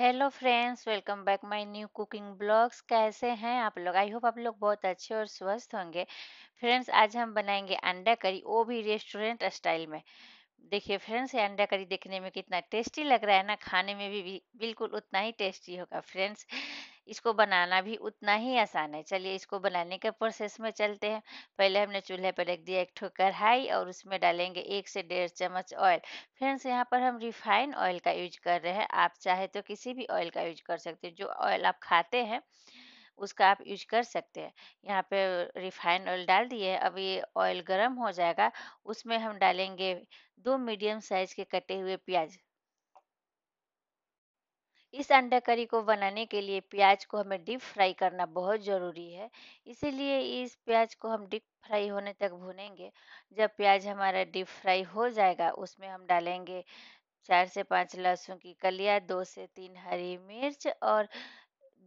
hello friends welcome back my new cooking blogs कैसे हैं आप लोग आई होप आप लोग बहुत अच्छे और स्वस्थ होंगे फ्रेंड्स आज हम बनाएंगे अंडा करी वो भी रेस्टोरेंट स्टाइल में देखिए फ्रेंड्स ये अंडा करी देखने में कितना टेस्टी लग रहा है ना खाने में भी, भी बिल्कुल उतना ही टेस्टी होगा फ्रेंड्स इसको बनाना भी उतना ही आसान है चलिए इसको बनाने के प्रोसेस में चलते हैं पहले हमने चूल्हे पर रख दिया एक ठो कढ़ाई और उसमें डालेंगे एक से डेढ़ चम्मच ऑयल फ्रेंड्स यहाँ पर हम रिफाइन ऑयल का यूज कर रहे हैं आप चाहे तो किसी भी ऑयल का यूज कर सकते हैं जो ऑयल आप खाते हैं उसका आप यूज कर सकते हैं यहाँ पे रिफाइंड ऑयल डाल दिए अब ये ऑयल गर्म हो जाएगा उसमें हम डालेंगे दो मीडियम साइज के कटे हुए प्याज इस अंडा करी को बनाने के लिए प्याज को हमें डीप फ्राई करना बहुत ज़रूरी है इसीलिए इस प्याज को हम डीप फ्राई होने तक भुनेंगे जब प्याज हमारा डीप फ्राई हो जाएगा उसमें हम डालेंगे चार से पाँच लहसुन की कलिया दो से तीन हरी मिर्च और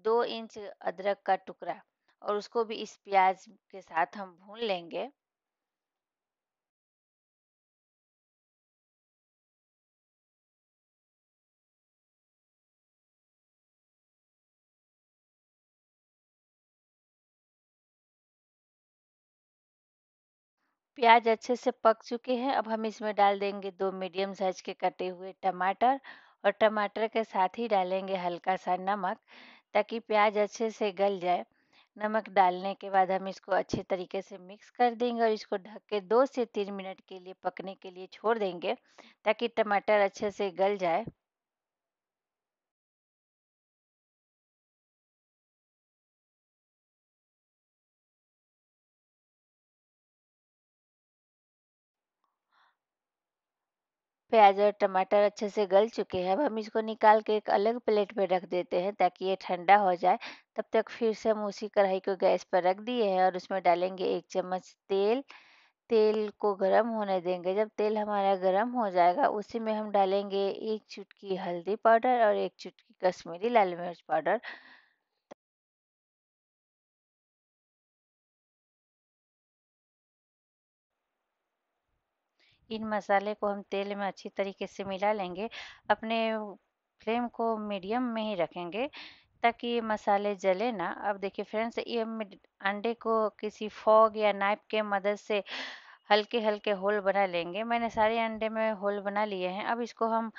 दो इंच अदरक का टुकड़ा और उसको भी इस प्याज के साथ हम भून लेंगे प्याज अच्छे से पक चुके हैं अब हम इसमें डाल देंगे दो मीडियम साइज के कटे हुए टमाटर और टमाटर के साथ ही डालेंगे हल्का सा नमक ताकि प्याज अच्छे से गल जाए नमक डालने के बाद हम इसको अच्छे तरीके से मिक्स कर देंगे और इसको ढक के दो से तीन मिनट के लिए पकने के लिए छोड़ देंगे ताकि टमाटर अच्छे से गल जाए प्याज और टमाटर अच्छे से गल चुके हैं अब हम इसको निकाल के एक अलग प्लेट में रख देते हैं ताकि ये ठंडा हो जाए तब तक फिर से हम उसी कढ़ाई को गैस पर रख दिए हैं और उसमें डालेंगे एक चम्मच तेल तेल को गरम होने देंगे जब तेल हमारा गरम हो जाएगा उसी में हम डालेंगे एक चुटकी हल्दी पाउडर और एक चुटकी कश्मीरी लाल मिर्च पाउडर इन मसाले को हम तेल में अच्छी तरीके से मिला लेंगे अपने फ्लेम को मीडियम में ही रखेंगे ताकि ये मसाले जले ना अब देखिए फ्रेंड्स ये अंडे को किसी फॉग या नाइफ के मदद से हल्के हल्के होल बना लेंगे मैंने सारे अंडे में होल बना लिए हैं अब इसको हम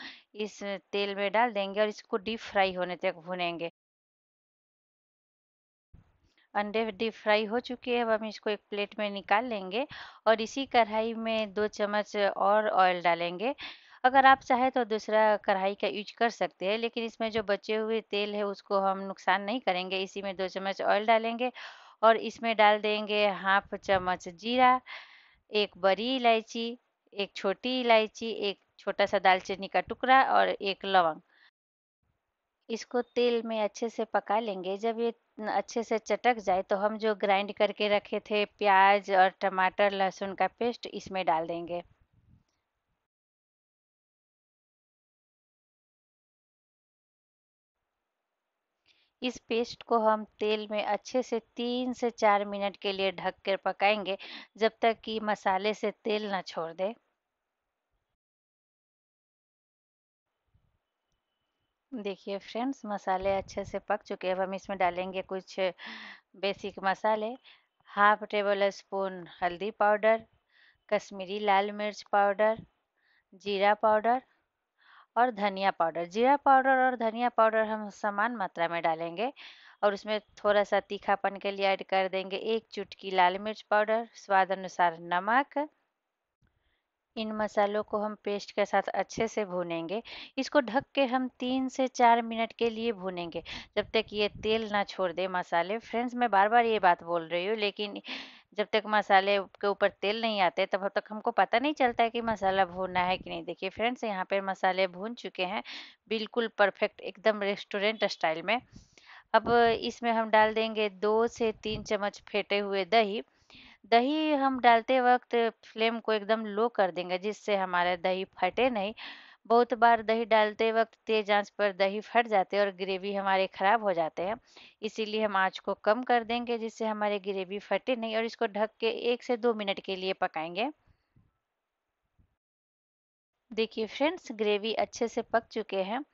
इस तेल में डाल देंगे और इसको डीप फ्राई होने तक भुनेंगे अंडे डीप फ्राई हो चुके हैं अब हम इसको एक प्लेट में निकाल लेंगे और इसी कढ़ाई में दो चम्मच और ऑयल डालेंगे अगर आप चाहें तो दूसरा कढ़ाई का यूज कर सकते हैं लेकिन इसमें जो बचे हुए तेल है उसको हम नुकसान नहीं करेंगे इसी में दो चम्मच ऑयल डालेंगे और इसमें डाल देंगे हाफ चम्मच जीरा एक बड़ी इलायची एक छोटी इलायची एक छोटा सा दालचीनी का टुकड़ा और एक लवंग इसको तेल में अच्छे से पका लेंगे जब ये अच्छे से चटक जाए तो हम जो ग्राइंड करके रखे थे प्याज और टमाटर लहसुन का पेस्ट इसमें डाल देंगे इस पेस्ट को हम तेल में अच्छे से तीन से चार मिनट के लिए ढक कर पकाएंगे जब तक कि मसाले से तेल ना छोड़ दे देखिए फ्रेंड्स मसाले अच्छे से पक चुके हैं अब हम इसमें डालेंगे कुछ बेसिक मसाले हाफ टेबल स्पून हल्दी पाउडर कश्मीरी लाल मिर्च पाउडर जीरा पाउडर और धनिया पाउडर जीरा पाउडर और धनिया पाउडर हम समान मात्रा में डालेंगे और उसमें थोड़ा सा तीखापन के लिए ऐड कर देंगे एक चुटकी लाल मिर्च पाउडर स्वाद अनुसार नमक इन मसालों को हम पेस्ट के साथ अच्छे से भूनेंगे इसको ढक के हम तीन से चार मिनट के लिए भूनेंगे जब तक ये तेल ना छोड़ दे मसाले फ्रेंड्स मैं बार बार ये बात बोल रही हूँ लेकिन जब तक मसाले के ऊपर तेल नहीं आते तब तक हमको पता नहीं चलता है कि मसाला भूनना है कि नहीं देखिए फ्रेंड्स यहाँ पर मसाले भून चुके हैं बिल्कुल परफेक्ट एकदम रेस्टोरेंट स्टाइल में अब इसमें हम डाल देंगे दो से तीन चम्मच फेंटे हुए दही दही हम डालते वक्त फ्लेम को एकदम लो कर देंगे जिससे हमारा दही फटे नहीं बहुत बार दही डालते वक्त तेज आंच पर दही फट जाते हैं और ग्रेवी हमारे ख़राब हो जाते हैं इसीलिए हम आंच को कम कर देंगे जिससे हमारे ग्रेवी फटे नहीं और इसको ढक के एक से दो मिनट के लिए पकाएंगे देखिए फ्रेंड्स ग्रेवी अच्छे से पक चुके हैं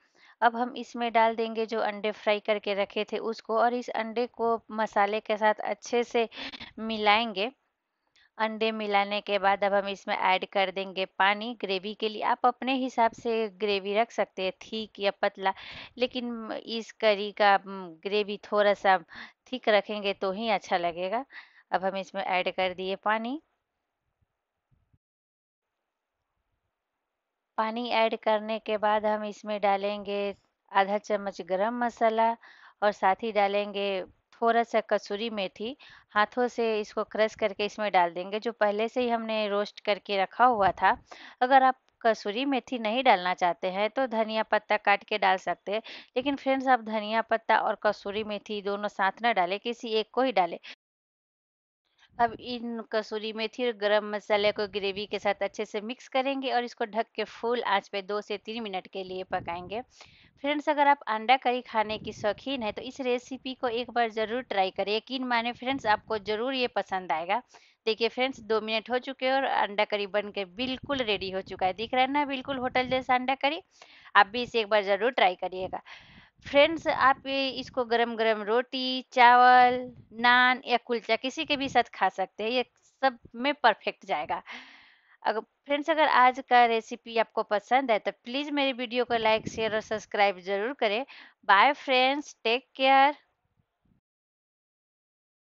अब हम इसमें डाल देंगे जो अंडे फ्राई करके रखे थे उसको और इस अंडे को मसाले के साथ अच्छे से मिलाएंगे अंडे मिलाने के बाद अब हम इसमें ऐड कर देंगे पानी ग्रेवी के लिए आप अपने हिसाब से ग्रेवी रख सकते हैं ठीक या पतला लेकिन इस करी का ग्रेवी थोड़ा सा थीक रखेंगे तो ही अच्छा लगेगा अब हम इसमें ऐड कर दिए पानी पानी ऐड करने के बाद हम इसमें डालेंगे आधा चम्मच गरम मसाला और साथ ही डालेंगे थोड़ा सा कसूरी मेथी हाथों से इसको क्रश करके इसमें डाल देंगे जो पहले से ही हमने रोस्ट करके रखा हुआ था अगर आप कसूरी मेथी नहीं डालना चाहते हैं तो धनिया पत्ता काट के डाल सकते हैं लेकिन फ्रेंड्स आप धनिया पत्ता और कसूरी मेथी दोनों साथ ना डालें किसी एक को ही डालें अब इन कसूरी मेथी और गरम मसाले को ग्रेवी के साथ अच्छे से मिक्स करेंगे और इसको ढक के फुल आंच पे दो से तीन मिनट के लिए पकाएंगे फ्रेंड्स अगर आप अंडा करी खाने की शौकीन है तो इस रेसिपी को एक बार ज़रूर ट्राई करें यकीन माने फ्रेंड्स आपको ज़रूर ये पसंद आएगा देखिए फ्रेंड्स दो मिनट हो चुके हैं और अंडा करी बन के बिल्कुल रेडी हो चुका है दिख रहा है ना बिल्कुल होटल जैसा अंडा करी आप भी इसे एक बार ज़रूर ट्राई करिएगा फ्रेंड्स आप इसको गरम गरम रोटी चावल नान या कुलचा किसी के भी साथ खा सकते हैं ये सब में परफेक्ट जाएगा अगर फ्रेंड्स अगर आज का रेसिपी आपको पसंद है तो प्लीज़ मेरी वीडियो को लाइक शेयर और सब्सक्राइब ज़रूर करें बाय फ्रेंड्स टेक केयर